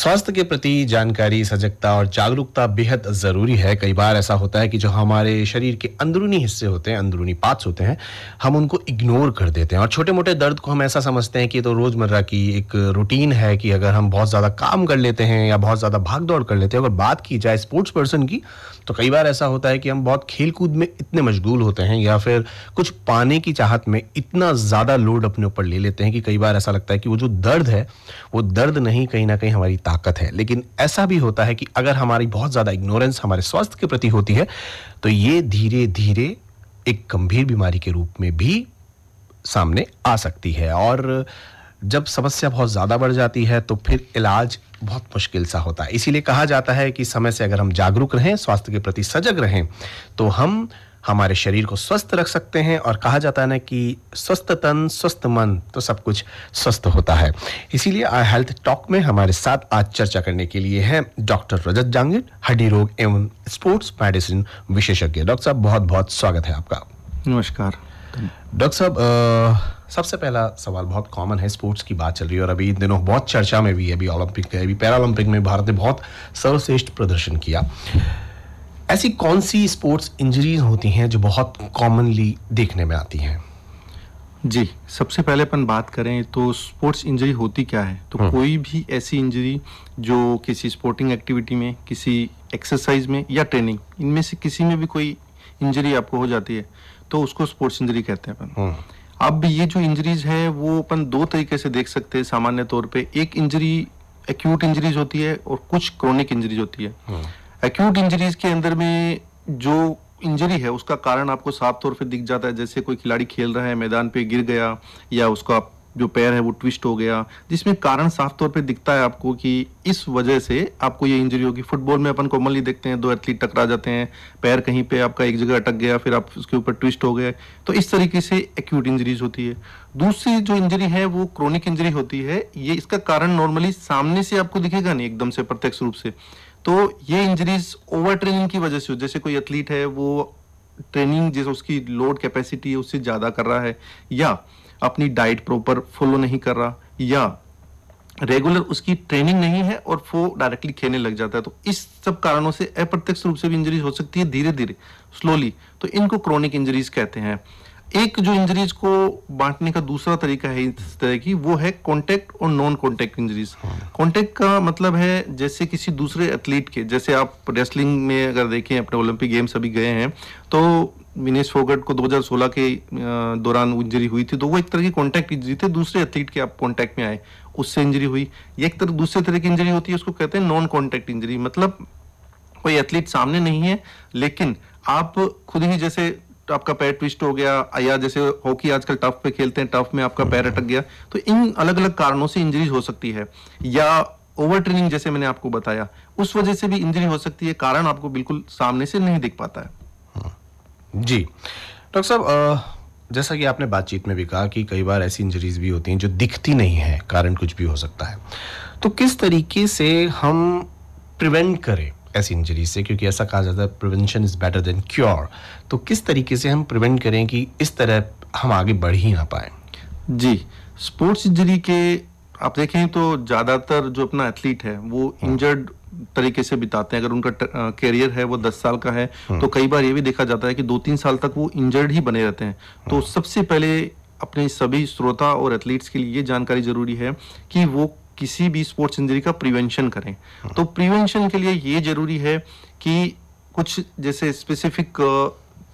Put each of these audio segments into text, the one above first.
स्वास्थ्य के प्रति जानकारी सजगता और जागरूकता बेहद ज़रूरी है कई बार ऐसा होता है कि जो हमारे शरीर के अंदरूनी हिस्से होते हैं अंदरूनी पार्ट्स होते हैं हम उनको इग्नोर कर देते हैं और छोटे मोटे दर्द को हम ऐसा समझते हैं कि तो रोज़मर्रा की एक रूटीन है कि अगर हम बहुत ज़्यादा काम कर लेते हैं या बहुत ज़्यादा भाग दौड़ कर लेते हैं अगर बात की जाए स्पोर्ट्स पर्सन की तो कई बार ऐसा होता है कि हम बहुत खेल कूद में इतने मशगूल होते हैं या फिर कुछ पाने की चाहत में इतना ज़्यादा लोड अपने ऊपर ले लेते हैं कि कई बार ऐसा लगता है कि वो जो दर्द है वो दर्द नहीं कहीं ना कहीं हमारी ताकत है लेकिन ऐसा भी होता है कि अगर हमारी बहुत ज़्यादा इग्नोरेंस हमारे स्वास्थ्य के प्रति होती है तो ये धीरे धीरे एक गंभीर बीमारी के रूप में भी सामने आ सकती है और जब समस्या बहुत ज़्यादा बढ़ जाती है तो फिर इलाज बहुत मुश्किल सा होता है इसीलिए कहा जाता है कि समय से अगर हम जागरूक रहें स्वास्थ्य के प्रति सजग रहें तो हम हमारे शरीर को स्वस्थ रख सकते हैं और कहा जाता है ना कि स्वस्थ तन स्वस्थ मन तो सब कुछ स्वस्थ होता है इसीलिए आई हेल्थ टॉक में हमारे साथ आज चर्चा करने के लिए हैं डॉक्टर रजत जांगिर हड्डी रोग एवं स्पोर्ट्स मेडिसिन विशेषज्ञ डॉक्टर साहब बहुत बहुत स्वागत है आपका नमस्कार डॉक्टर साहब सबसे पहला सवाल बहुत कॉमन है स्पोर्ट्स की बात चल रही है और अभी इन दिनों बहुत चर्चा में भी है अभी ओलंपिक अभी पैरालंपिक में भारत ने बहुत सर्वश्रेष्ठ प्रदर्शन किया ऐसी कौन सी स्पोर्ट्स इंजरीज होती हैं जो बहुत कॉमनली देखने में आती हैं जी सबसे पहले अपन बात करें तो स्पोर्ट्स इंजरी होती क्या है तो हम्म। कोई भी ऐसी इंजरी जो किसी स्पोर्टिंग एक्टिविटी में किसी एक्सरसाइज में या ट्रेनिंग इनमें से किसी में भी कोई इंजरी आपको हो जाती है तो उसको स्पोर्ट्स इंजरी कहते हैं अपन हम्म। अब ये जो इंजरीज है वो अपन दो तरीके से देख सकते हैं सामान्य तौर पे एक इंजरी एक्यूट इंजरीज होती है और कुछ क्रोनिक इंजरीज होती है हम्म। एक्यूट इंजरीज के अंदर में जो इंजरी है उसका कारण आपको साफ तौर पे दिख जाता है जैसे कोई खिलाड़ी खेल रहा है मैदान पे गिर गया या उसका जो पैर है वो ट्विस्ट हो गया जिसमें कारण साफ तौर पे दिखता है आपको कि इस वजह से आपको ये इंजरी होगी फुटबॉल में अपन कॉमनली देखते हैं दो एथलीट टकरा जाते हैं पैर कहीं पे आपका एक जगह अटक गया फिर आप उसके ऊपर ट्विस्ट हो गए तो इस तरीके से एक्यूट इंजरीज होती है दूसरी जो इंजरी है वो क्रोनिक इंजरी होती है ये इसका कारण नॉर्मली सामने से आपको दिखेगा नहीं एकदम से प्रत्यक्ष रूप से तो ये इंजरीज ओवर ट्रेनिंग की वजह से जैसे कोई एथलीट है वो ट्रेनिंग जैसे उसकी लोड कैपेसिटी है उससे ज़्यादा कर रहा है या अपनी डाइट प्रॉपर फॉलो नहीं कर रहा या रेगुलर उसकी ट्रेनिंग नहीं है और वो डायरेक्टली खेलने लग जाता है तो इस सब कारणों से अप्रत्यक्ष रूप से भी इंजरीज हो सकती है धीरे धीरे स्लोली तो इनको क्रॉनिक इंजरीज कहते हैं एक जो इंजरीज को बांटने का दूसरा तरीका है इस तरह की वो है कांटेक्ट और नॉन कांटेक्ट इंजरीज कांटेक्ट का मतलब है जैसे किसी दूसरे एथलीट के जैसे आप रेसलिंग में अगर देखें अपने ओलंपिक गेम्स अभी गए हैं तो विनेश फोगट को 2016 के दौरान इंजरी हुई थी तो वो एक तरह की कॉन्टैक्ट इंजरी थी दूसरे एथलीट के आप कॉन्टैक्ट में आए उससे इंजरी हुई एक तरह दूसरे तरह की इंजरी होती है उसको कहते हैं नॉन कॉन्टैक्ट इंजरी मतलब कोई एथलीट सामने नहीं है लेकिन आप खुद ही जैसे तो आपका पैर ट्विस्ट हो गया या जैसे हॉकी आजकल टफ पे खेलते हैं टफ में आपका पैर अटक गया तो इन अलग अलग कारणों से इंजरीज हो सकती है या ओवर ट्रेनिंग जैसे मैंने आपको बताया उस वजह से भी इंजरी हो सकती है कारण आपको बिल्कुल सामने से नहीं दिख पाता है हाँ। जी डॉक्टर साहब जैसा कि आपने बातचीत में भी कहा कि कई बार ऐसी इंजरीज भी होती हैं जो दिखती नहीं है कारण कुछ भी हो सकता है तो किस तरीके से हम प्रिवेंट करें ऐसी इंजरी से क्योंकि ऐसा कहा जाता है prevention is better than cure तो किस तरीके से हम प्रिवेंट करें कि इस तरह हम आगे बढ़ ही ना पाएँ जी स्पोर्ट्स इंजरी के आप देखें तो ज़्यादातर जो अपना एथलीट है वो इंजर्ड हाँ। तरीके से बिताते हैं अगर उनका करियर है वो दस साल का है हाँ। तो कई बार ये भी देखा जाता है कि दो तीन साल तक वो इंजर्ड ही बने रहते हैं तो हाँ। सबसे पहले अपने सभी श्रोता और एथलीट्स के लिए ये जानकारी जरूरी है कि वो किसी भी स्पोर्ट्स इंजरी का प्रिवेंशन करें तो प्रिवेंशन के लिए ये जरूरी है कि कुछ जैसे स्पेसिफिक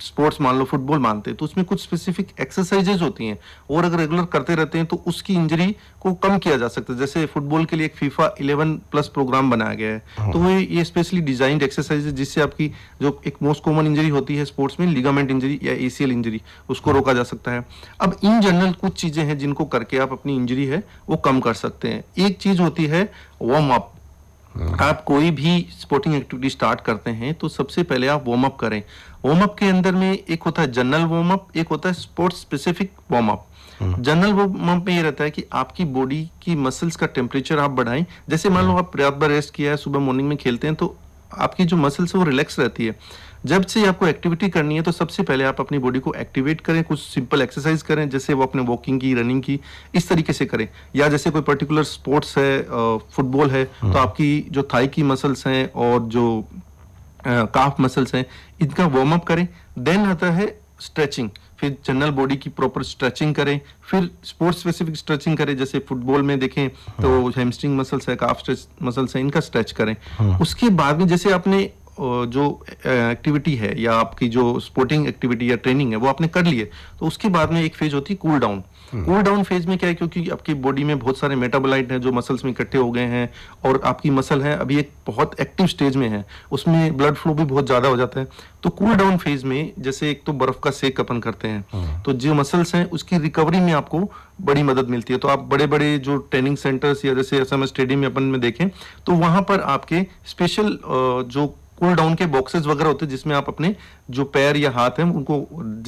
स्पोर्ट्स मान लो फुटबॉल मानते हैं तो उसमें कुछ स्पेसिफिक एक्सरसाइजेज होती हैं और अगर रेगुलर करते रहते हैं तो उसकी इंजरी को कम किया जा सकता है जैसे फुटबॉल के लिए एक फीफा 11 प्लस प्रोग्राम बनाया गया है तो हाँ। वो ये स्पेशली डिजाइंड एक्सरसाइज है जिससे आपकी जो एक मोस्ट कॉमन इंजरी होती है स्पोर्ट्स में लिगामेंट इंजरी या एसीएल इंजरी उसको हाँ। रोका जा सकता है अब इन जनरल कुछ चीजें हैं जिनको करके आप अपनी इंजरी है वो कम कर सकते हैं एक चीज होती है वार्म अप हाँ। आप कोई भी स्पोर्टिंग एक्टिविटी स्टार्ट करते हैं तो सबसे पहले आप वार्म अप करें वार्म अप के अंदर में एक होता है जनरल वार्म अप एक होता है sports specific warm up general warm up में ये रहता है कि आपकी बॉडी की मसल्स का टेम्परेचर आप बढ़ाएं जैसे मान लो हाँ। आप रात भर रेस्ट किया है सुबह मॉर्निंग में खेलते हैं तो आपकी जो मसल्स है वो रिलैक्स रहती है जब से आपको एक्टिविटी करनी है तो सबसे पहले आप अपनी बॉडी को एक्टिवेट करें कुछ सिंपल एक्सरसाइज करें जैसे वो अपने वॉकिंग की रनिंग की इस तरीके से करें या जैसे कोई पर्टिकुलर स्पोर्ट्स है फुटबॉल है हम्म। तो आपकी जो थाई की मसल्स हैं और जो काफ मसल्स हैं इनका वार्म अप करें देन आता है स्ट्रेचिंग फिर जनरल बॉडी की प्रॉपर स्ट्रेचिंग करें फिर स्पोर्ट्स स्पेसिफिक स्ट्रेचिंग करें जैसे फुटबॉल में देखें तो हेमस्ट्रिंग मसल्स है काफ स्ट्रेच मसल्स है इनका स्ट्रेच करें हम्म। उसके बाद में जैसे आपने जो एक्टिविटी है या आपकी जो स्पोर्टिंग एक्टिविटी या ट्रेनिंग है वो आपने कर लिए तो उसके बाद में एक फेज होती है cool down cool down phase में क्या है क्योंकि आपकी बॉडी में बहुत सारे मेटाबोलाइट हैं जो मसल्स में इकट्ठे हो गए हैं और आपकी मसल है अभी एक बहुत एक्टिव स्टेज में है उसमें ब्लड फ्लो भी बहुत ज्यादा हो जाता है तो कूल डाउन फेज में जैसे एक तो बर्फ का सेक अपन करते हैं हम्म। तो जो मसल्स हैं उसकी रिकवरी में आपको बड़ी मदद मिलती है तो आप बड़े बड़े जो ट्रेनिंग सेंटर्स या जैसे एस एम स्टेडियम अपन में देखें तो वहां पर आपके स्पेशल जो कूल डाउन के बॉक्सेस वगैरह होते हैं जिसमें आप अपने जो पैर या हाथ हैं उनको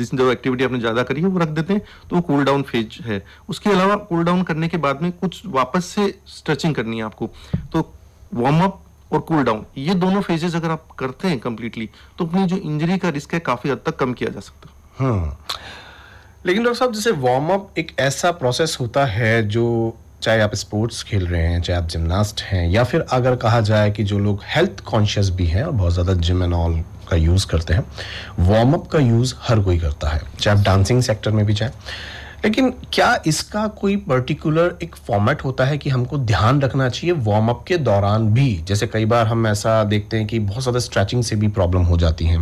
जिस जो एक्टिविटी आपने ज़्यादा करी है वो रख देते हैं तो वो कूल डाउन फेज है उसके अलावा कूल डाउन करने के बाद में कुछ वापस से स्ट्रेचिंग करनी है आपको तो वार्म अप और कूल डाउन ये दोनों फेजेस अगर आप करते हैं कम्प्लीटली तो अपनी जो इंजरी का रिस्क है काफ़ी हद तक कम किया जा सकता है हाँ। लेकिन डॉक्टर साहब जैसे वार्म अप एक ऐसा प्रोसेस होता है जो चाहे आप स्पोर्ट्स खेल रहे हैं चाहे आप जिमनास्ट हैं या फिर अगर कहा जाए कि जो लोग हेल्थ कॉन्शियस भी हैं और बहुत ज़्यादा जिम एंड ऑल का यूज़ करते हैं वार्म अप का यूज़ हर कोई करता है चाहे आप डांसिंग सेक्टर में भी जाए लेकिन क्या इसका कोई पर्टिकुलर एक फॉर्मेट होता है कि हमको ध्यान रखना चाहिए वार्म अप के दौरान भी जैसे कई बार हम ऐसा देखते हैं कि बहुत ज़्यादा स्ट्रेचिंग से भी प्रॉब्लम हो जाती है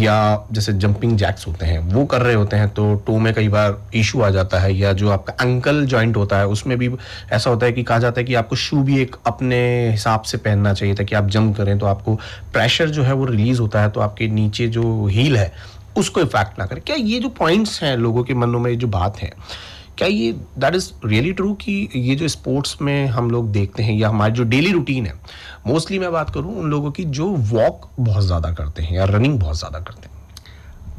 या जैसे जंपिंग जैक्स होते हैं वो कर रहे होते हैं तो टो में कई बार इशू आ जाता है या जो आपका अंकल जॉइंट होता है उसमें भी ऐसा होता है कि कहा जाता है कि आपको शू भी एक अपने हिसाब से पहनना चाहिए ताकि आप जंप करें तो आपको प्रेशर जो है वो रिलीज़ होता है तो आपके नीचे जो हील है उसको इफेक्ट ना करे क्या ये जो पॉइंट्स हैं लोगों के मनों में जो बात है क्या ये दैट इज़ रियली ट्रू कि ये जो स्पोर्ट्स में हम लोग देखते हैं या हमारी जो डेली रूटीन है मोस्टली मैं बात करूँ उन लोगों की जो वॉक बहुत ज़्यादा करते हैं या रनिंग बहुत ज़्यादा करते हैं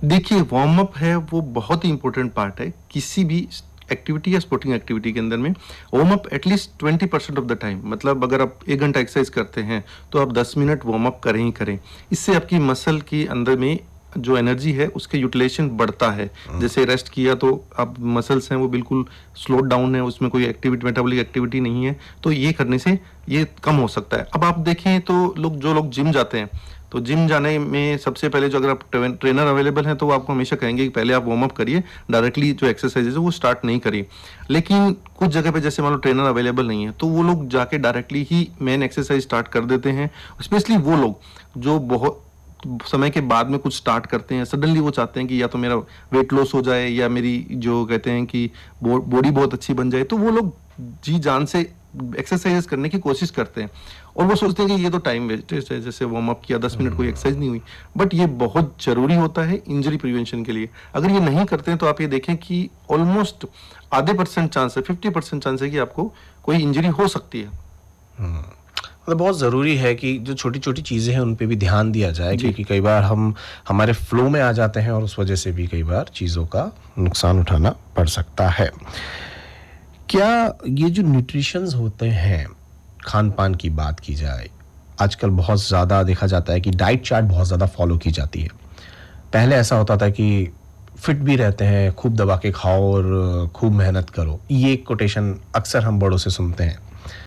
देखिए वार्म अप है वो बहुत ही इंपॉर्टेंट पार्ट है किसी भी एक्टिविटी या स्पोर्टिंग एक्टिविटी के अंदर में warm up at least twenty percent of the time मतलब अगर आप एक घंटा एक्सरसाइज करते हैं तो आप दस मिनट वार्म अप करें ही करें इससे आपकी मसल के अंदर में जो एनर्जी है उसके यूटिलाइजेशन बढ़ता है हाँ। जैसे रेस्ट किया तो अब मसल्स हैं वो बिल्कुल स्लो डाउन है उसमें कोई एक्टिविटी मेटाबॉलिक एक्टिविटी नहीं है तो ये करने से ये कम हो सकता है अब आप देखें तो लोग जो लोग जिम जाते हैं तो जिम जाने में सबसे पहले जो अगर आप ट्रेनर अवेलेबल हैं तो आपको हमेशा कहेंगे कि पहले आप वार्म अप करिए डायरेक्टली जो एक्सरसाइजेज है वो स्टार्ट नहीं करिए लेकिन कुछ जगह पे जैसे मान लो ट्रेनर अवेलेबल नहीं है तो वो लोग जाके डायरेक्टली ही मेन एक्सरसाइज स्टार्ट कर देते हैं स्पेशली वो लोग जो बहुत समय के बाद में कुछ स्टार्ट करते हैं सडनली वो चाहते हैं कि या तो मेरा वेट लॉस हो जाए या मेरी जो कहते हैं कि बॉडी बहुत अच्छी बन जाए तो वो लोग जी जान से एक्सरसाइज करने की कोशिश करते हैं और वो सोचते हैं कि ये तो टाइम वेस्टेज है जैसे वार्म अप किया दस मिनट कोई एक्सरसाइज हम्म। नहीं हुई बट ये बहुत ज़रूरी होता है इंजरी प्रिवेंशन के लिए अगर ये नहीं करते हैं तो आप ये देखें कि ऑलमोस्ट आधे परसेंट चांस है फिफ्टी परसेंट चांस है कि आपको कोई इंजरी हो सकती है हम्म। मतलब बहुत ज़रूरी है कि जो छोटी छोटी चीज़ें हैं उन पर भी ध्यान दिया जाए क्योंकि कई बार हम हमारे फ्लो में आ जाते हैं और उस वजह से भी कई बार चीज़ों का नुकसान उठाना पड़ सकता है क्या ये जो न्यूट्रिशंस होते हैं खान पान की बात की जाए आजकल बहुत ज़्यादा देखा जाता है कि डाइट चार्ट बहुत ज़्यादा फॉलो की जाती है पहले ऐसा होता था कि फिट भी रहते हैं खूब दबा के खाओ और खूब मेहनत करो ये एक कोटेशन अक्सर हम बड़ों से सुनते हैं